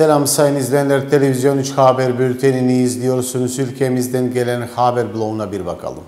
Selam sayın izleyenler. Televizyon 3 Haber Bülteni'ni izliyorsunuz. Ülkemizden gelen haber bloğuna bir bakalım.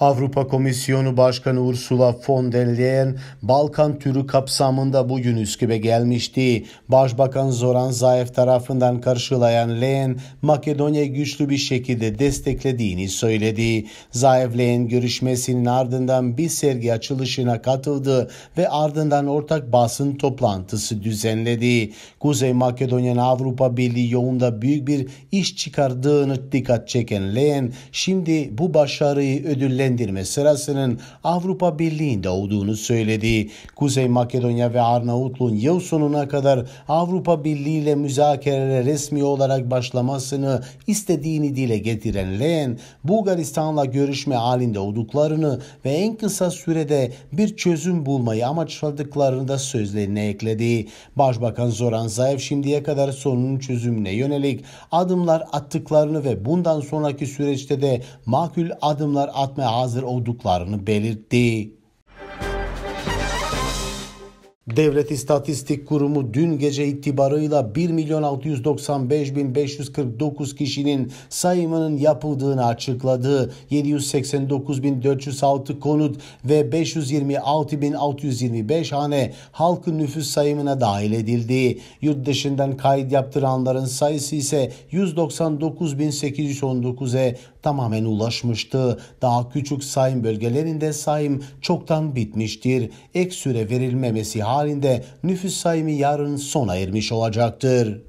Avrupa Komisyonu Başkanı Ursula von der Leyen Balkan türü kapsamında bugün Üsküp'e gelmişti. Başbakan Zoran Zaev tarafından karşılayan Leyen Makedonya güçlü bir şekilde desteklediğini söyledi. Zaev Leyen görüşmesinin ardından bir sergi açılışına katıldı ve ardından ortak basın toplantısı düzenledi. Kuzey Makedonya'nın Avrupa Birliği yolunda büyük bir iş çıkardığını dikkat çeken Leyen şimdi bu başarıyı ödülle değerlendirme sırasının Avrupa Birliği'nde olduğunu söyledi. Kuzey Makedonya ve Arnavutluğun yıl sonuna kadar Avrupa Birliği ile müzakerelere resmi olarak başlamasını istediğini dile getiren Leyen, Bulgaristan'la görüşme halinde olduklarını ve en kısa sürede bir çözüm bulmayı amaçladıklarını da sözlerine ekledi. Başbakan Zoran Zaev şimdiye kadar sorunun çözümüne yönelik adımlar attıklarını ve bundan sonraki süreçte de makul adımlar atmaya hazır olduklarını belirtti. Devlet İstatistik Kurumu dün gece itibarıyla 1 milyon 695 kişinin sayımının yapıldığını açıkladı. 789.406 konut ve 526.625 hane halkın nüfus sayımına dahil edildi. Yurt dışından kayıt yaptıranların sayısı ise 199.819'e tamamen ulaşmıştı. Daha küçük sayım bölgelerinde sayım çoktan bitmiştir. Ek süre verilmemesi hali halinde nüfus sayımı yarın sona ermiş olacaktır.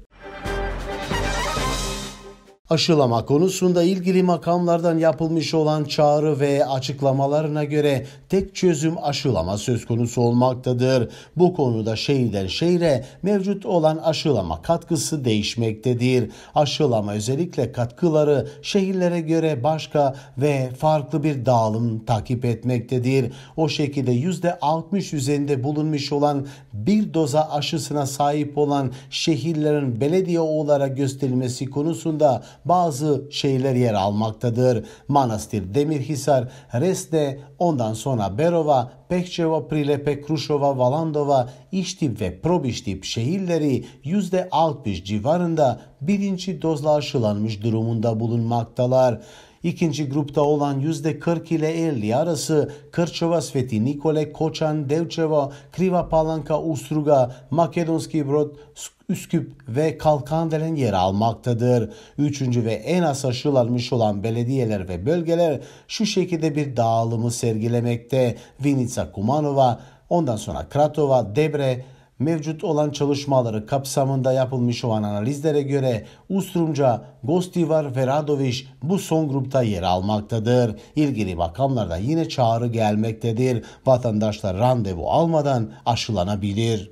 Aşılama konusunda ilgili makamlardan yapılmış olan çağrı ve açıklamalarına göre tek çözüm aşılama söz konusu olmaktadır. Bu konuda şehirden şehre mevcut olan aşılama katkısı değişmektedir. Aşılama özellikle katkıları şehirlere göre başka ve farklı bir dağılım takip etmektedir. O şekilde %60 üzerinde bulunmuş olan bir doza aşısına sahip olan şehirlerin belediye olarak gösterilmesi konusunda bazı şehirler yer almaktadır. Manastır Demirhisar, Resne, ondan sonra Berova, Pekçeva, Prilepe, Kruşova, Valandova, İştip ve Probiştip şehirleri %60 civarında birinci dozla aşılanmış durumunda bulunmaktalar. İkinci grupta olan %40 ile 50 arası Krčeva, Sveti Nikole, Koçan, Devçeva, Kriva Palanka, Ustruga, Makedonski Brod, Üsküp ve Kalkandelen yer almaktadır. Üçüncü ve en az aşılanmış olan belediyeler ve bölgeler şu şekilde bir dağılımı sergilemekte. Vinica Kumanova, ondan sonra Kratova, Debre, mevcut olan çalışmaları kapsamında yapılmış olan analizlere göre Ustrumca, Gostivar ve Radoviç bu son grupta yer almaktadır. İlgili makamlardan yine çağrı gelmektedir. Vatandaşlar randevu almadan aşılanabilir.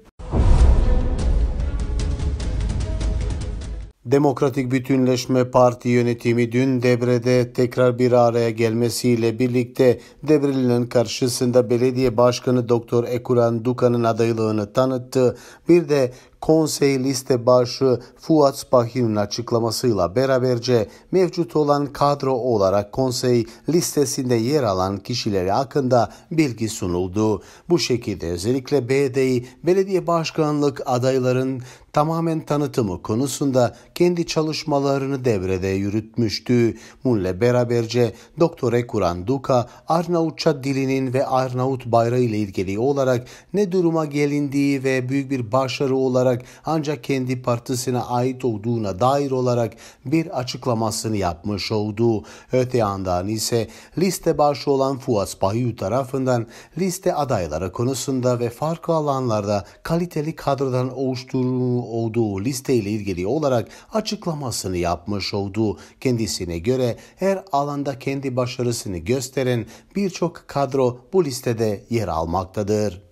Demokratik Bütünleşme Parti yönetimi dün Debre'de tekrar bir araya gelmesiyle birlikte Debreli'nin karşısında belediye başkanı Doktor Ekuran Dukan'ın adaylığını tanıttı. Bir de konsey liste başı Fuat Spahin'in açıklamasıyla beraberce mevcut olan kadro olarak konsey listesinde yer alan kişileri hakkında bilgi sunuldu. Bu şekilde özellikle BD'yi belediye başkanlık adayların tamamen tanıtımı konusunda kendi çalışmalarını devrede yürütmüştü. Bununla beraberce Doktor Kuran Duka Arnavutça dilinin ve Arnavut bayrağı ile ilgili olarak ne duruma gelindiği ve büyük bir başarı olarak olarak ancak kendi partisine ait olduğuna dair olarak bir açıklamasını yapmış oldu. Öte yandan ise liste başı olan Fuat Bayu tarafından liste adayları konusunda ve farklı alanlarda kaliteli kadrodan oluşturduğu olduğu listeyle ilgili olarak açıklamasını yapmış oldu. Kendisine göre her alanda kendi başarısını gösteren birçok kadro bu listede yer almaktadır.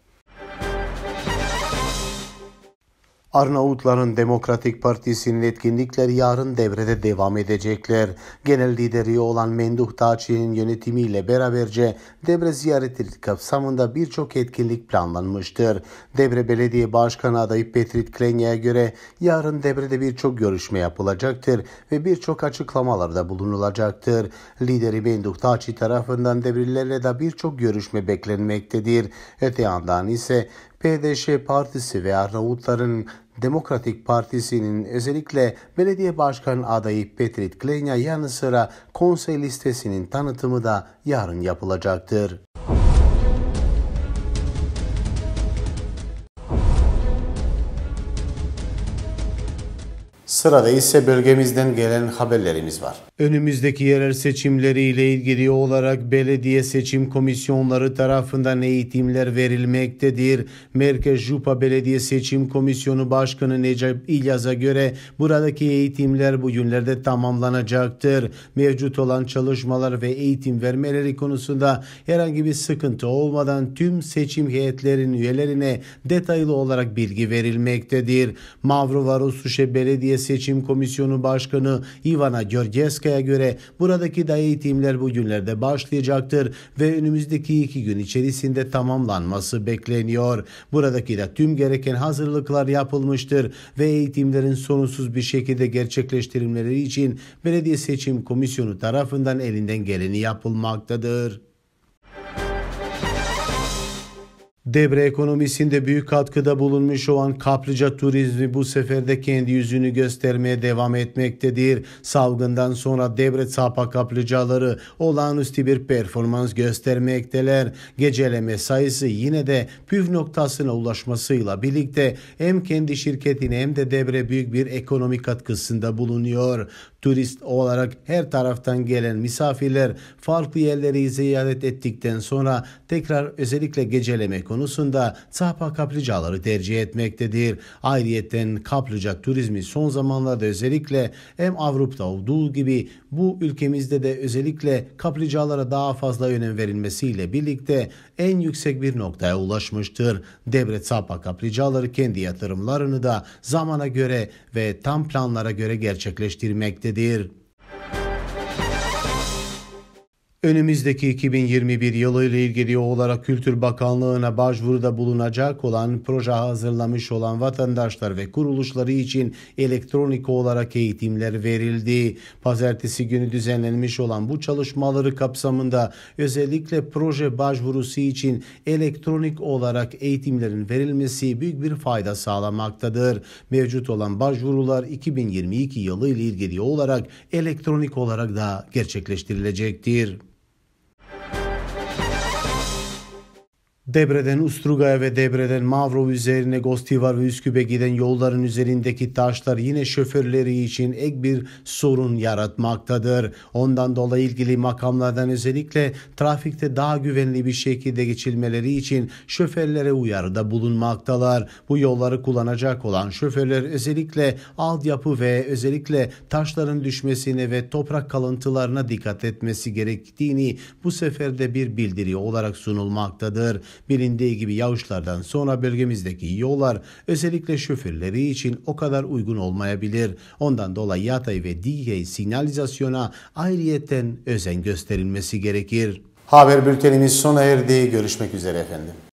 Arnavutların Demokratik Partisi'nin etkinlikleri yarın devrede devam edecekler. Genel lideri olan Menduh Taçi'nin yönetimiyle beraberce Debre ziyareti kapsamında birçok etkinlik planlanmıştır. Debre Belediye Başkanı adayı Petrit Klenga'ya göre yarın Debre'de birçok görüşme yapılacaktır ve birçok açıklamalarda bulunulacaktır. Lideri Menduh Taçi tarafından Debrelilerle de birçok görüşme beklenmektedir. Öte yandan ise PDŞ Partisi ve Arnavutların Demokratik Partisi'nin özellikle belediye başkan adayı Petrit Klenya yanı sıra konsey listesinin tanıtımı da yarın yapılacaktır. Sırada ise bölgemizden gelen haberlerimiz var. Önümüzdeki yerel seçimleriyle ilgili olarak belediye seçim komisyonları tarafından eğitimler verilmektedir. Merkez Jupa Belediye Seçim Komisyonu Başkanı Necip İlyaz'a göre buradaki eğitimler bu günlerde tamamlanacaktır. Mevcut olan çalışmalar ve eğitim vermeleri konusunda herhangi bir sıkıntı olmadan tüm seçim heyetlerinin üyelerine detaylı olarak bilgi verilmektedir. Mavrovarosuşe Belediye Seçim Seçim Komisyonu Başkanı Ivana Görgeska'ya göre buradaki da eğitimler bugünlerde başlayacaktır ve önümüzdeki iki gün içerisinde tamamlanması bekleniyor. Buradaki de tüm gereken hazırlıklar yapılmıştır ve eğitimlerin sorunsuz bir şekilde gerçekleştirilmeleri için Belediye Seçim Komisyonu tarafından elinden geleni yapılmaktadır. Debre ekonomisinde büyük katkıda bulunmuş olan kaplıca turizmi bu sefer de kendi yüzünü göstermeye devam etmektedir. Salgından sonra Debre Sapa kaplıcaları olağanüstü bir performans göstermekteler. Geceleme sayısı yine de püf noktasına ulaşmasıyla birlikte hem kendi şirketine hem de Debre büyük bir ekonomik katkısında bulunuyor. Turist olarak her taraftan gelen misafirler farklı yerleri ziyaret ettikten sonra tekrar özellikle geceleme ekonomisi konusunda Tapa kaplıcaları tercih etmektedir. Ayrıyeten kaplıcak turizmi son zamanlarda özellikle hem Avrupa'da olduğu gibi bu ülkemizde de özellikle kaplıcalara daha fazla önem verilmesiyle birlikte en yüksek bir noktaya ulaşmıştır. Devlet Tapa kaplıcaları kendi yatırımlarını da zamana göre ve tam planlara göre gerçekleştirmektedir. Önümüzdeki 2021 yılı ile ilgili olarak Kültür Bakanlığı'na başvuruda bulunacak olan proje hazırlamış olan vatandaşlar ve kuruluşları için elektronik olarak eğitimler verildi. Pazartesi günü düzenlenmiş olan bu çalışmaları kapsamında özellikle proje başvurusu için elektronik olarak eğitimlerin verilmesi büyük bir fayda sağlamaktadır. Mevcut olan başvurular 2022 yılı ile ilgili olarak elektronik olarak da gerçekleştirilecektir. Debre'den Ustruga'ya ve Debre'den Mavrov üzerine Gostivar ve Üsküp'e giden yolların üzerindeki taşlar yine şoförleri için ek bir sorun yaratmaktadır. Ondan dolayı ilgili makamlardan özellikle trafikte daha güvenli bir şekilde geçilmeleri için şoförlere uyarıda bulunmaktalar. Bu yolları kullanacak olan şoförler özellikle altyapı ve özellikle taşların düşmesine ve toprak kalıntılarına dikkat etmesi gerektiğini bu sefer de bir bildiri olarak sunulmaktadır. Bilindiği gibi yağışlardan sonra bölgemizdeki yollar özellikle şoförleri için o kadar uygun olmayabilir. Ondan dolayı yatay ve dikey sinyalizasyona ayrıyeten özen gösterilmesi gerekir. Haber bültenimiz sona erdi. Görüşmek üzere efendim.